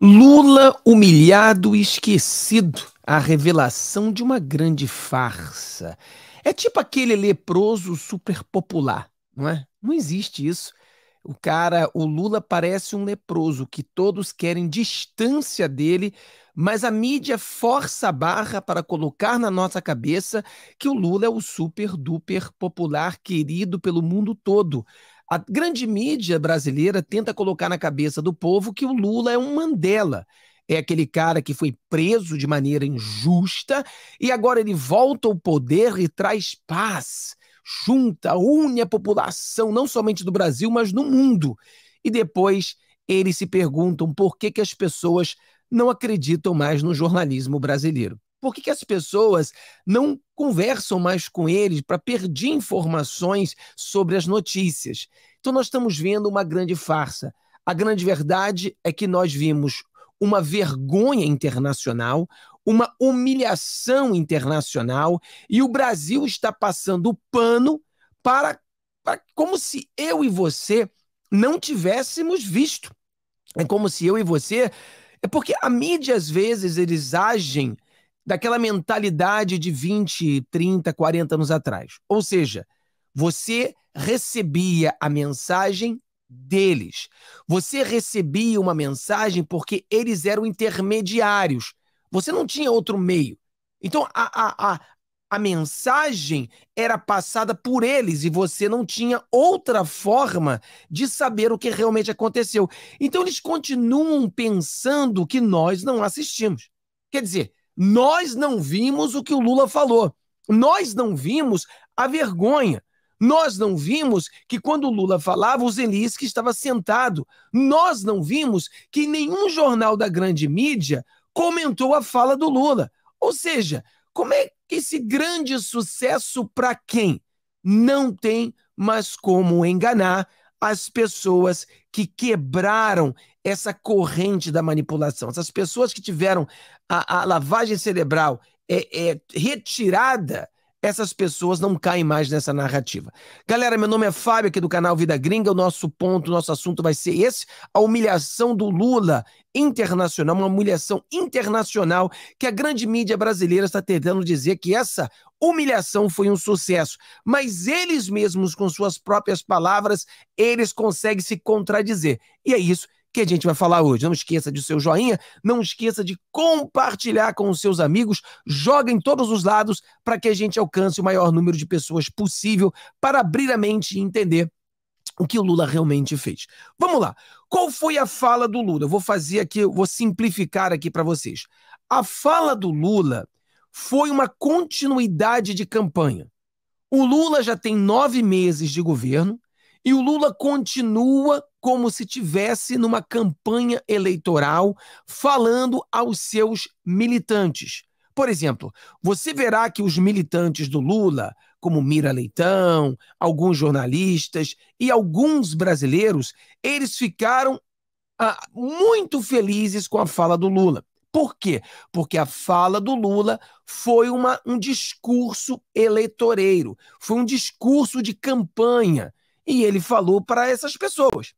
Lula humilhado e esquecido. A revelação de uma grande farsa. É tipo aquele leproso super popular não é? Não existe isso. O cara, o Lula parece um leproso que todos querem distância dele, mas a mídia força a barra para colocar na nossa cabeça que o Lula é o super duper popular querido pelo mundo todo. A grande mídia brasileira tenta colocar na cabeça do povo que o Lula é um Mandela. É aquele cara que foi preso de maneira injusta e agora ele volta ao poder e traz paz, junta, une a população, não somente do Brasil, mas no mundo. E depois eles se perguntam por que, que as pessoas não acreditam mais no jornalismo brasileiro. Por que, que as pessoas não conversam mais com eles para perder informações sobre as notícias? Então, nós estamos vendo uma grande farsa. A grande verdade é que nós vimos uma vergonha internacional, uma humilhação internacional, e o Brasil está passando o pano para, para como se eu e você não tivéssemos visto. É como se eu e você. É porque a mídia, às vezes, eles agem daquela mentalidade de 20, 30, 40 anos atrás. Ou seja, você recebia a mensagem deles. Você recebia uma mensagem porque eles eram intermediários. Você não tinha outro meio. Então, a, a, a, a mensagem era passada por eles e você não tinha outra forma de saber o que realmente aconteceu. Então, eles continuam pensando que nós não assistimos. Quer dizer, nós não vimos o que o Lula falou. Nós não vimos a vergonha. Nós não vimos que quando o Lula falava, o Zelinski estava sentado. Nós não vimos que nenhum jornal da grande mídia comentou a fala do Lula. Ou seja, como é que esse grande sucesso para quem não tem mais como enganar as pessoas que quebraram essa corrente da manipulação, essas pessoas que tiveram a, a lavagem cerebral é, é, retirada essas pessoas não caem mais nessa narrativa. Galera, meu nome é Fábio, aqui do canal Vida Gringa. O nosso ponto, o nosso assunto vai ser esse: a humilhação do Lula internacional, uma humilhação internacional que a grande mídia brasileira está tentando dizer que essa humilhação foi um sucesso. Mas eles mesmos, com suas próprias palavras, eles conseguem se contradizer. E é isso que a gente vai falar hoje. Não esqueça de seu joinha, não esqueça de compartilhar com os seus amigos, joga em todos os lados para que a gente alcance o maior número de pessoas possível para abrir a mente e entender o que o Lula realmente fez. Vamos lá. Qual foi a fala do Lula? Eu vou fazer aqui, eu vou simplificar aqui para vocês. A fala do Lula foi uma continuidade de campanha. O Lula já tem nove meses de governo e o Lula continua como se tivesse numa campanha eleitoral falando aos seus militantes. Por exemplo, você verá que os militantes do Lula, como Mira Leitão, alguns jornalistas e alguns brasileiros, eles ficaram ah, muito felizes com a fala do Lula. Por quê? Porque a fala do Lula foi uma, um discurso eleitoreiro, foi um discurso de campanha. E ele falou para essas pessoas: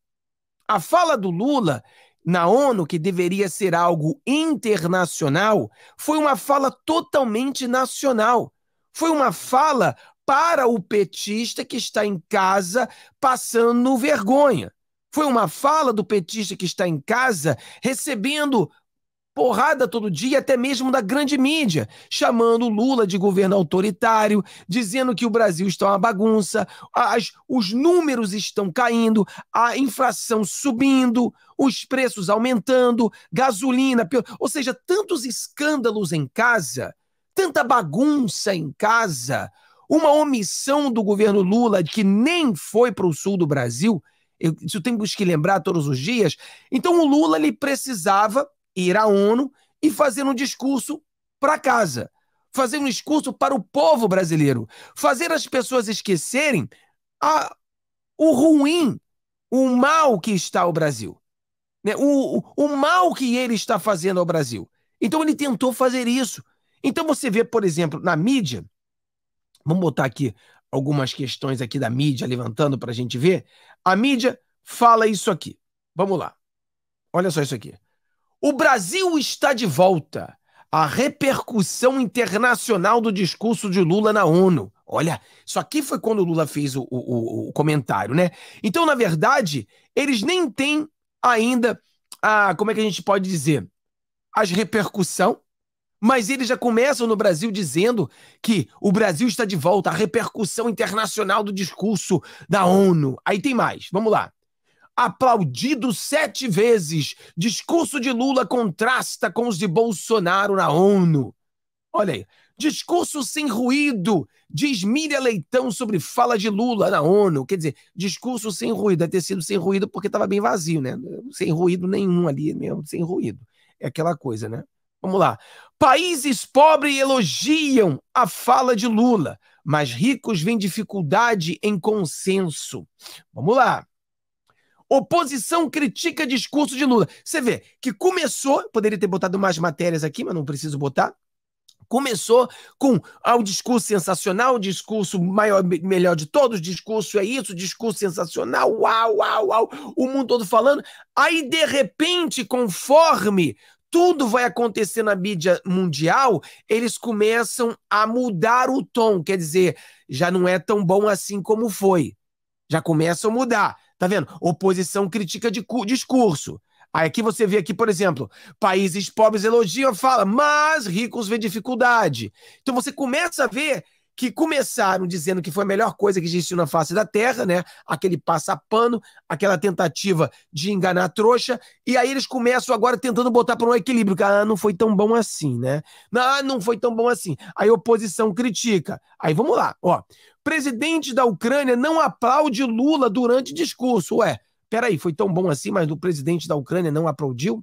a fala do Lula na ONU, que deveria ser algo internacional, foi uma fala totalmente nacional. Foi uma fala para o petista que está em casa passando vergonha. Foi uma fala do petista que está em casa recebendo porrada todo dia, até mesmo da grande mídia, chamando Lula de governo autoritário, dizendo que o Brasil está uma bagunça, as, os números estão caindo, a inflação subindo, os preços aumentando, gasolina, pior, ou seja, tantos escândalos em casa, tanta bagunça em casa, uma omissão do governo Lula que nem foi para o sul do Brasil. Eu, isso temos que lembrar todos os dias. Então o Lula ele precisava ir à ONU e fazer um discurso para casa, fazer um discurso para o povo brasileiro, fazer as pessoas esquecerem a, o ruim, o mal que está o Brasil, né? o, o, o mal que ele está fazendo ao Brasil. Então ele tentou fazer isso. Então você vê, por exemplo, na mídia, vamos botar aqui algumas questões aqui da mídia levantando para a gente ver. A mídia fala isso aqui. Vamos lá. Olha só isso aqui. O Brasil está de volta. A repercussão internacional do discurso de Lula na ONU. Olha, isso aqui foi quando o Lula fez o, o, o comentário, né? Então, na verdade, eles nem têm ainda a. Como é que a gente pode dizer? As repercussão mas eles já começam no Brasil dizendo que o Brasil está de volta, a repercussão internacional do discurso da ONU. Aí tem mais, vamos lá aplaudido sete vezes. Discurso de Lula contrasta com os de Bolsonaro na ONU. Olha aí. Discurso sem ruído, diz Miriam Leitão sobre fala de Lula na ONU. Quer dizer, discurso sem ruído. Deve ter sido sem ruído porque estava bem vazio, né? Sem ruído nenhum ali mesmo, né? sem ruído. É aquela coisa, né? Vamos lá. Países pobres elogiam a fala de Lula, mas ricos veem dificuldade em consenso. Vamos lá. Oposição critica discurso de Lula. Você vê que começou, poderia ter botado mais matérias aqui, mas não preciso botar. Começou com ah, o discurso sensacional, o discurso maior, melhor de todos, discurso é isso, discurso sensacional, uau, uau, uau, o mundo todo falando. Aí, de repente, conforme tudo vai acontecer na mídia mundial, eles começam a mudar o tom, quer dizer, já não é tão bom assim como foi. Já começam a mudar. Tá vendo? Oposição critica de discurso. Aí aqui você vê aqui, por exemplo, países pobres elogiam, fala, mas ricos vê dificuldade. Então você começa a ver que começaram dizendo que foi a melhor coisa que existiu na face da Terra, né? Aquele passapano, aquela tentativa de enganar a trouxa, e aí eles começam agora tentando botar para um equilíbrio, que ah, não foi tão bom assim, né? Ah, não foi tão bom assim. Aí a oposição critica. Aí vamos lá, ó. Presidente da Ucrânia não aplaude Lula durante discurso. Ué, peraí, foi tão bom assim, mas o presidente da Ucrânia não aplaudiu?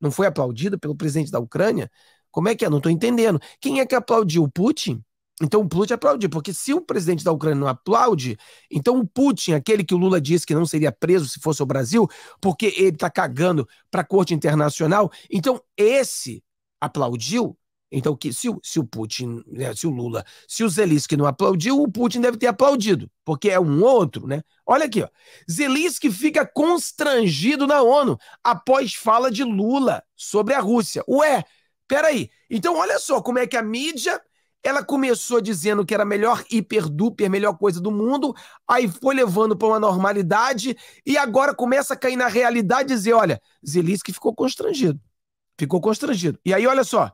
Não foi aplaudido pelo presidente da Ucrânia? Como é que é? Não estou entendendo. Quem é que aplaudiu? O Putin? Então o Putin aplaudiu, porque se o presidente da Ucrânia não aplaude, então o Putin, aquele que o Lula disse que não seria preso se fosse o Brasil, porque ele está cagando para a Corte Internacional, então esse aplaudiu. Então que se, se o Putin, né, se o Lula, se o Zelensky não aplaudiu, o Putin deve ter aplaudido, porque é um outro, né? Olha aqui, ó. Zelensky fica constrangido na ONU após fala de Lula sobre a Rússia. Ué, peraí. Então olha só como é que a mídia ela começou dizendo que era a melhor hiper duper, melhor coisa do mundo, aí foi levando para uma normalidade e agora começa a cair na realidade e dizer, olha, Zelinski ficou constrangido. Ficou constrangido. E aí, olha só,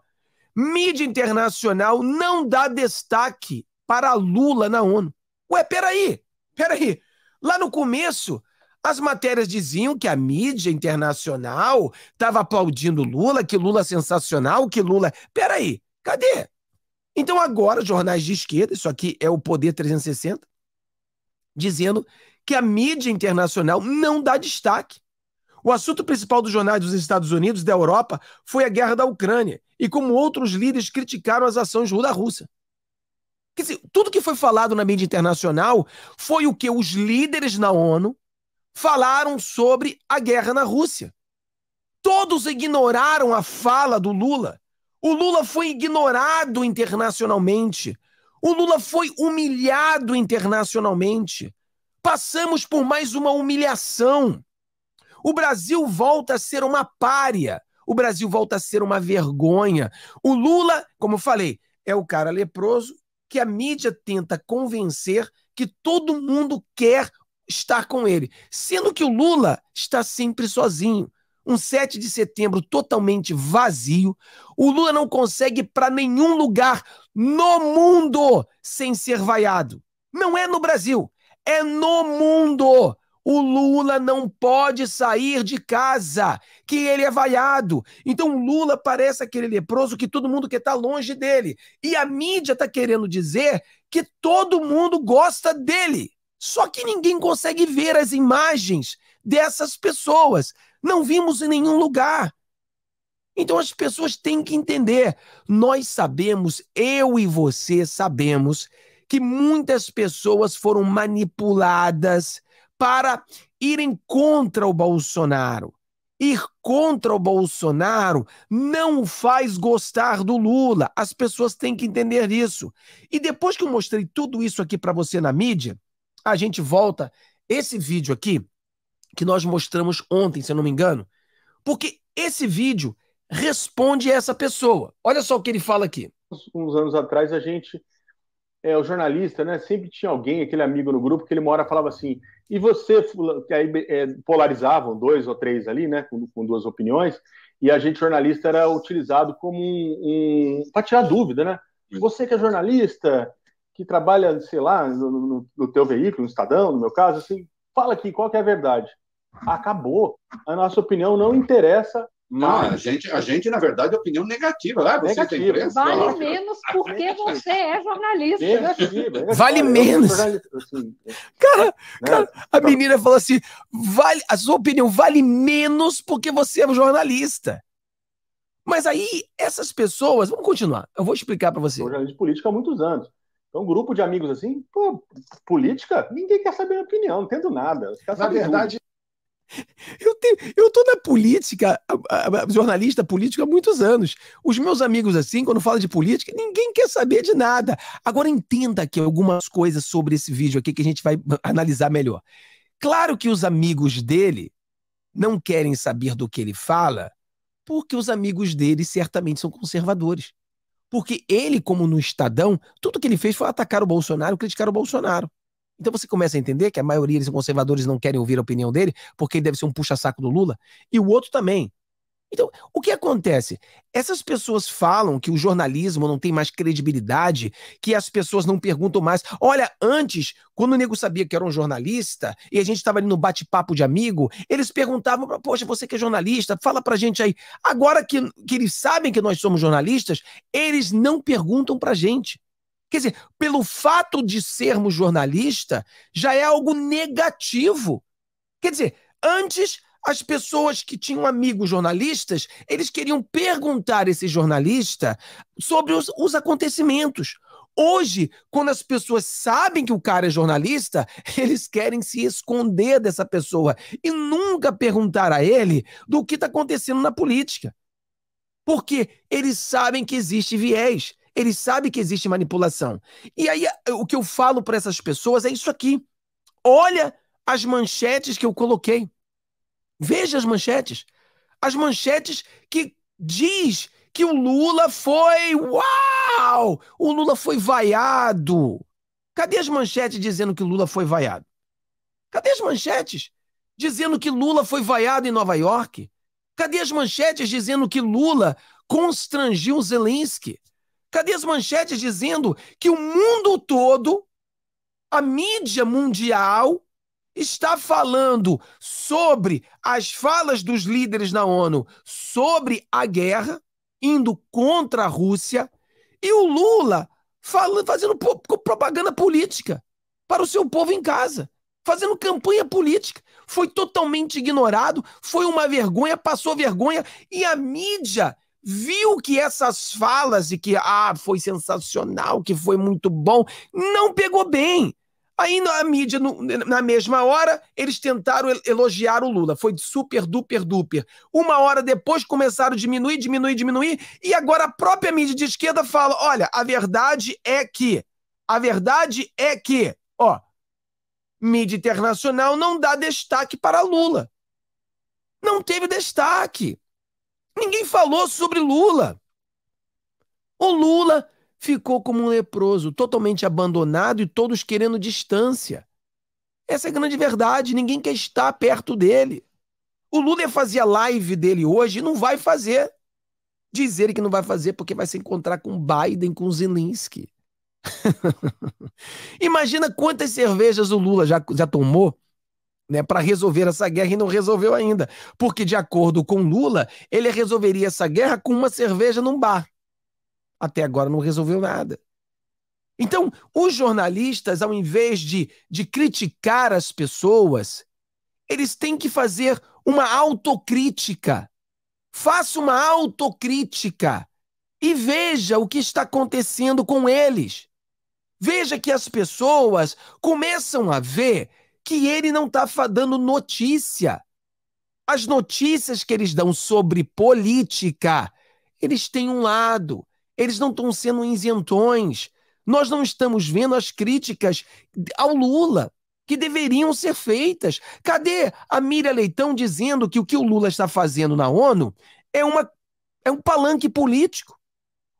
mídia internacional não dá destaque para Lula na ONU. Ué, peraí, peraí. Lá no começo, as matérias diziam que a mídia internacional estava aplaudindo Lula, que Lula sensacional, que Lula. Peraí, cadê? Então, agora, jornais de esquerda, isso aqui é o Poder 360, dizendo que a mídia internacional não dá destaque. O assunto principal dos jornais dos Estados Unidos e da Europa foi a guerra da Ucrânia e como outros líderes criticaram as ações da Rússia. Dizer, tudo que foi falado na mídia internacional foi o que os líderes na ONU falaram sobre a guerra na Rússia. Todos ignoraram a fala do Lula o Lula foi ignorado internacionalmente. O Lula foi humilhado internacionalmente. Passamos por mais uma humilhação. O Brasil volta a ser uma pária. O Brasil volta a ser uma vergonha. O Lula, como eu falei, é o cara leproso que a mídia tenta convencer que todo mundo quer estar com ele, sendo que o Lula está sempre sozinho um 7 de setembro totalmente vazio. O Lula não consegue para nenhum lugar no mundo sem ser vaiado. Não é no Brasil, é no mundo. O Lula não pode sair de casa, que ele é vaiado. Então o Lula parece aquele leproso que todo mundo quer estar tá longe dele. E a mídia está querendo dizer que todo mundo gosta dele. Só que ninguém consegue ver as imagens dessas pessoas. Não vimos em nenhum lugar. Então as pessoas têm que entender. Nós sabemos, eu e você sabemos, que muitas pessoas foram manipuladas para irem contra o Bolsonaro. Ir contra o Bolsonaro não faz gostar do Lula. As pessoas têm que entender isso. E depois que eu mostrei tudo isso aqui para você na mídia, a gente volta esse vídeo aqui que nós mostramos ontem, se eu não me engano, porque esse vídeo responde a essa pessoa. Olha só o que ele fala aqui. Uns anos atrás, a gente, é, o jornalista, né, sempre tinha alguém, aquele amigo no grupo, que ele mora falava assim, e você, que aí é, polarizavam dois ou três ali, né, com, com, duas opiniões, e a gente, jornalista, era utilizado como um. um para tirar dúvida, né? Você que é jornalista, que trabalha, sei lá, no, no, no teu veículo, no Estadão, no meu caso, assim, fala aqui qual é a verdade. Acabou. A nossa opinião não interessa mais. Não, a gente, a gente, na verdade, é opinião negativa. Ah, você negativa. tem imprensa, vale menos porque você é jornalista. Negativa, Vale menos. Assim, cara, né? cara, a então, menina falou assim: vale, a sua opinião vale menos porque você é jornalista. Mas aí, essas pessoas. Vamos continuar. Eu vou explicar para você. Eu de política há muitos anos. Então, um grupo de amigos assim, pô, política, ninguém quer saber minha opinião, não entendo nada. Na verdade, tudo. eu, tenho, eu tô na política, a, a, jornalista política há muitos anos. Os meus amigos, assim, quando falam de política, ninguém quer saber de nada. Agora entenda aqui algumas coisas sobre esse vídeo aqui que a gente vai analisar melhor. Claro que os amigos dele não querem saber do que ele fala, porque os amigos dele certamente são conservadores. Porque ele, como no Estadão, tudo que ele fez foi atacar o Bolsonaro, criticar o Bolsonaro. Então você começa a entender que a maioria dos conservadores não querem ouvir a opinião dele, porque ele deve ser um puxa-saco do Lula, e o outro também. Então, o que acontece? Essas pessoas falam que o jornalismo não tem mais credibilidade, que as pessoas não perguntam mais. Olha, antes, quando o nego sabia que era um jornalista e a gente estava ali no bate-papo de amigo, eles perguntavam: Poxa, você que é jornalista, fala pra gente aí. Agora que, que eles sabem que nós somos jornalistas, eles não perguntam pra gente. Quer dizer, pelo fato de sermos jornalista, já é algo negativo. Quer dizer, antes as pessoas que tinham amigos jornalistas, eles queriam perguntar a esse jornalista sobre os, os acontecimentos. Hoje, quando as pessoas sabem que o cara é jornalista, eles querem se esconder dessa pessoa e nunca perguntar a ele do que está acontecendo na política. Porque eles sabem que existe viés, eles sabem que existe manipulação. E aí, o que eu falo para essas pessoas é isso aqui. Olha as manchetes que eu coloquei. Veja as manchetes. As manchetes que diz que o Lula foi. Uau! O Lula foi vaiado. Cadê as manchetes dizendo que Lula foi vaiado? Cadê as manchetes dizendo que Lula foi vaiado em Nova York? Cadê as manchetes dizendo que Lula constrangiu Zelensky? Cadê as manchetes dizendo que o mundo todo, a mídia mundial, está falando sobre as falas dos líderes na ONU sobre a guerra, indo contra a Rússia, e o Lula falando, fazendo propaganda política para o seu povo em casa, fazendo campanha política. Foi totalmente ignorado, foi uma vergonha, passou vergonha, e a mídia viu que essas falas e que ah, foi sensacional, que foi muito bom, não pegou bem. Aí na mídia, no, na mesma hora, eles tentaram elogiar o Lula. Foi de super, duper, duper. Uma hora depois começaram a diminuir, diminuir, diminuir. E agora a própria mídia de esquerda fala: olha, a verdade é que. A verdade é que. Ó, mídia internacional não dá destaque para Lula. Não teve destaque. Ninguém falou sobre Lula. O Lula ficou como um leproso, totalmente abandonado e todos querendo distância. Essa é a grande verdade, ninguém quer estar perto dele. O Lula fazia live dele hoje e não vai fazer. Diz ele que não vai fazer porque vai se encontrar com Biden, com Zelensky. Imagina quantas cervejas o Lula já, já tomou né, para resolver essa guerra e não resolveu ainda. Porque, de acordo com Lula, ele resolveria essa guerra com uma cerveja num bar. Até agora não resolveu nada. Então, os jornalistas, ao invés de, de criticar as pessoas, eles têm que fazer uma autocrítica. Faça uma autocrítica e veja o que está acontecendo com eles. Veja que as pessoas começam a ver que ele não está dando notícia. As notícias que eles dão sobre política, eles têm um lado. Eles não estão sendo isentões. Nós não estamos vendo as críticas ao Lula que deveriam ser feitas. Cadê a Miriam Leitão dizendo que o que o Lula está fazendo na ONU é, uma, é um palanque político?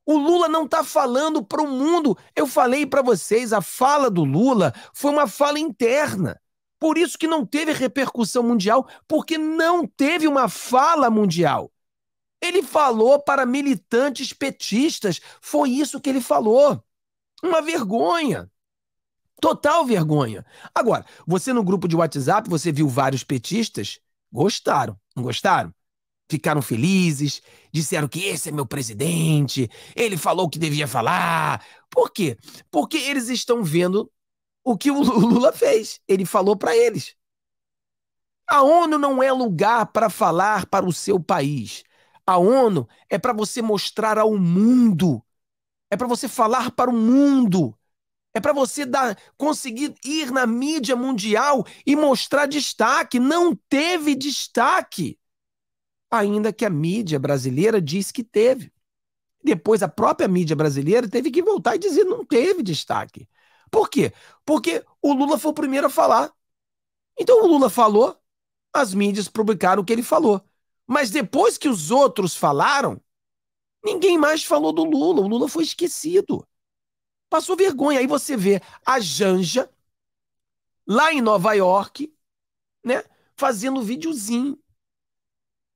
O Lula não está falando para o mundo. Eu falei para vocês, a fala do Lula foi uma fala interna. Por isso que não teve repercussão mundial, porque não teve uma fala mundial. Ele falou para militantes petistas. Foi isso que ele falou. Uma vergonha. Total vergonha. Agora, você no grupo de WhatsApp, você viu vários petistas? Gostaram, não gostaram? Ficaram felizes, disseram que esse é meu presidente, ele falou o que devia falar. Por quê? Porque eles estão vendo o que o Lula fez. Ele falou para eles. A ONU não é lugar para falar para o seu país. A ONU é para você mostrar ao mundo, é para você falar para o mundo, é para você dar, conseguir ir na mídia mundial e mostrar destaque. Não teve destaque, ainda que a mídia brasileira diz que teve. Depois a própria mídia brasileira teve que voltar e dizer não teve destaque. Por quê? Porque o Lula foi o primeiro a falar. Então o Lula falou, as mídias publicaram o que ele falou. Mas depois que os outros falaram, ninguém mais falou do Lula. O Lula foi esquecido. Passou vergonha. Aí você vê a Janja lá em Nova York, né, fazendo videozinho.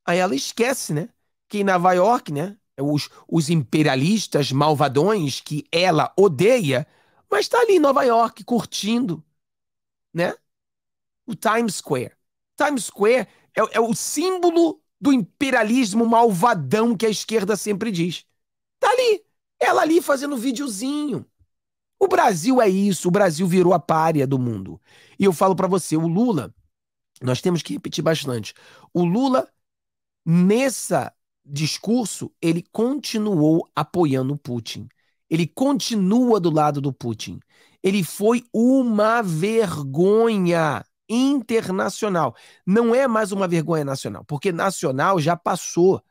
Aí ela esquece, né, que em Nova York, né, os, os imperialistas malvadões que ela odeia, mas está ali em Nova York curtindo, né, o Times Square. Times Square é, é o símbolo do imperialismo malvadão que a esquerda sempre diz. Tá ali, ela ali fazendo videozinho. O Brasil é isso, o Brasil virou a párea do mundo. E eu falo para você, o Lula, nós temos que repetir bastante. O Lula nessa discurso, ele continuou apoiando o Putin. Ele continua do lado do Putin. Ele foi uma vergonha internacional. Não é mais uma vergonha nacional, porque nacional já passou.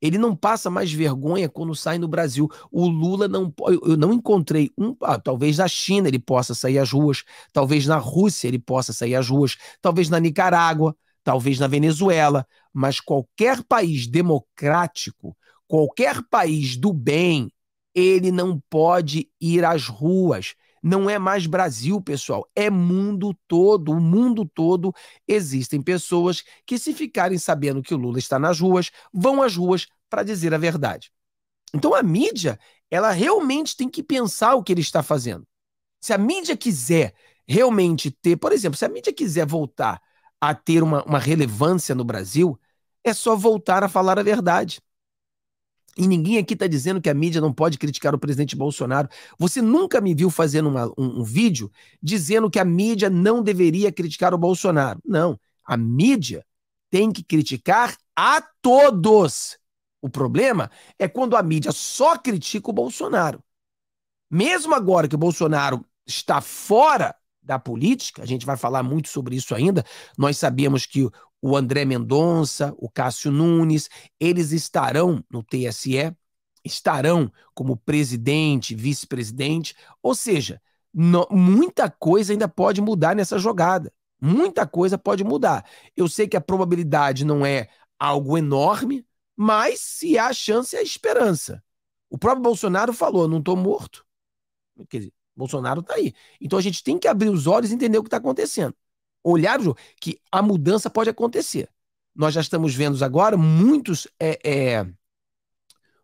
Ele não passa mais vergonha quando sai no Brasil. O Lula não pode eu não encontrei um, ah, talvez na China ele possa sair às ruas, talvez na Rússia ele possa sair às ruas, talvez na Nicarágua, talvez na Venezuela, mas qualquer país democrático, qualquer país do bem, ele não pode ir às ruas não é mais Brasil, pessoal, é mundo todo. O mundo todo existem pessoas que, se ficarem sabendo que o Lula está nas ruas, vão às ruas para dizer a verdade. Então a mídia, ela realmente tem que pensar o que ele está fazendo. Se a mídia quiser realmente ter, por exemplo, se a mídia quiser voltar a ter uma, uma relevância no Brasil, é só voltar a falar a verdade. E ninguém aqui está dizendo que a mídia não pode criticar o presidente Bolsonaro. Você nunca me viu fazendo uma, um, um vídeo dizendo que a mídia não deveria criticar o Bolsonaro. Não. A mídia tem que criticar a todos. O problema é quando a mídia só critica o Bolsonaro. Mesmo agora que o Bolsonaro está fora da política, a gente vai falar muito sobre isso ainda. Nós sabemos que o André Mendonça, o Cássio Nunes, eles estarão no TSE, estarão como presidente, vice-presidente, ou seja, no, muita coisa ainda pode mudar nessa jogada. Muita coisa pode mudar. Eu sei que a probabilidade não é algo enorme, mas se há chance, há esperança. O próprio Bolsonaro falou: não estou morto. Quer dizer, Bolsonaro está aí. Então a gente tem que abrir os olhos e entender o que está acontecendo olhar o jogo, que a mudança pode acontecer. Nós já estamos vendo agora muitos, é, é,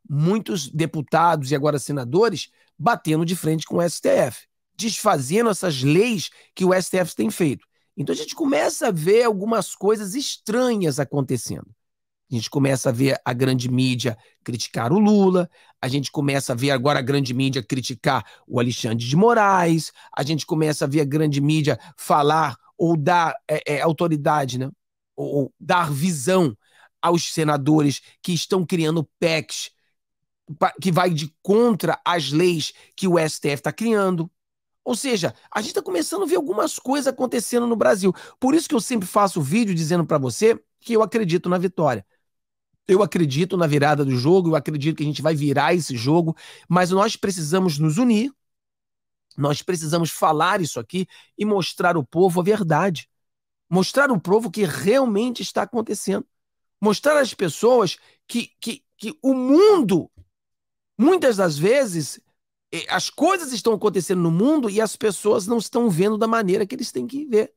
muitos deputados e agora senadores batendo de frente com o STF, desfazendo essas leis que o STF tem feito. Então a gente começa a ver algumas coisas estranhas acontecendo. A gente começa a ver a grande mídia criticar o Lula, a gente começa a ver agora a grande mídia criticar o Alexandre de Moraes, a gente começa a ver a grande mídia falar ou dar é, é, autoridade, né? Ou, ou, dar visão aos senadores que estão criando PECs que vai de contra as leis que o STF está criando. Ou seja, a gente está começando a ver algumas coisas acontecendo no Brasil. Por isso que eu sempre faço vídeo dizendo para você que eu acredito na vitória. Eu acredito na virada do jogo, eu acredito que a gente vai virar esse jogo, mas nós precisamos nos unir nós precisamos falar isso aqui e mostrar ao povo a verdade. Mostrar ao povo o que realmente está acontecendo. Mostrar às pessoas que, que, que o mundo, muitas das vezes, eh, as coisas estão acontecendo no mundo e as pessoas não estão vendo da maneira que eles têm que ver.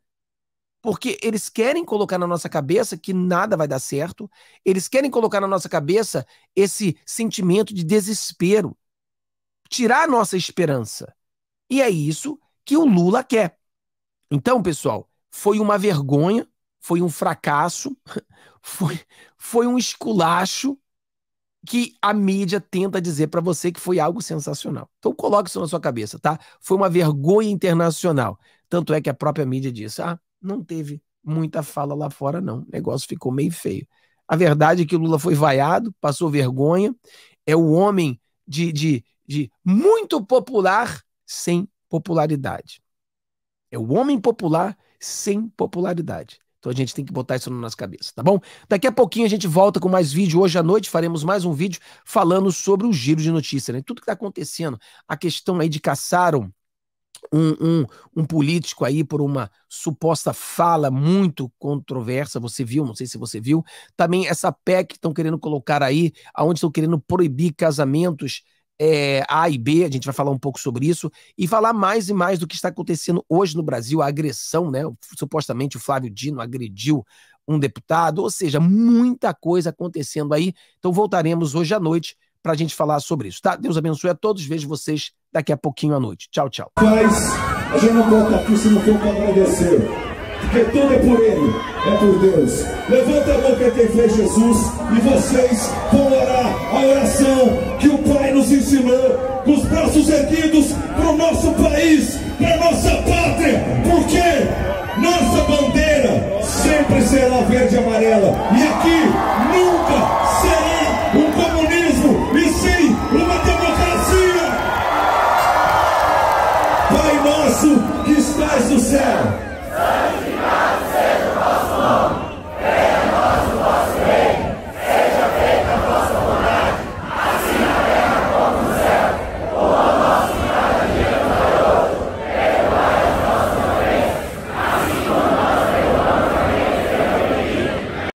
Porque eles querem colocar na nossa cabeça que nada vai dar certo, eles querem colocar na nossa cabeça esse sentimento de desespero, tirar a nossa esperança. E é isso que o Lula quer. Então, pessoal, foi uma vergonha, foi um fracasso, foi, foi um esculacho que a mídia tenta dizer para você que foi algo sensacional. Então coloque isso na sua cabeça, tá? Foi uma vergonha internacional. Tanto é que a própria mídia disse: "Ah, não teve muita fala lá fora não. O negócio ficou meio feio". A verdade é que o Lula foi vaiado, passou vergonha, é o homem de, de, de muito popular sem popularidade. É o homem popular sem popularidade. Então a gente tem que botar isso na nossa cabeça, tá bom? Daqui a pouquinho a gente volta com mais vídeo. Hoje à noite faremos mais um vídeo falando sobre o giro de notícias, né? Tudo que está acontecendo. A questão aí de caçaram um, um, um, político aí por uma suposta fala muito controversa, você viu, não sei se você viu. Também essa PEC que estão querendo colocar aí, aonde estão querendo proibir casamentos é, A e B, a gente vai falar um pouco sobre isso, e falar mais e mais do que está acontecendo hoje no Brasil, a agressão, né? Supostamente o Flávio Dino agrediu um deputado, ou seja, muita coisa acontecendo aí. Então voltaremos hoje à noite para a gente falar sobre isso, tá? Deus abençoe a todos, vejo vocês daqui a pouquinho à noite. Tchau, tchau. Mas a gente não volta aqui se não for para agradecer, porque tudo é por Ele, é por Deus. Levanta a mão tem fé Jesus e vocês vão orar a oração que o Pai ensinou, com os braços erguidos para o nosso país, para a nossa pátria, porque nossa bandeira sempre será verde e amarela. E aqui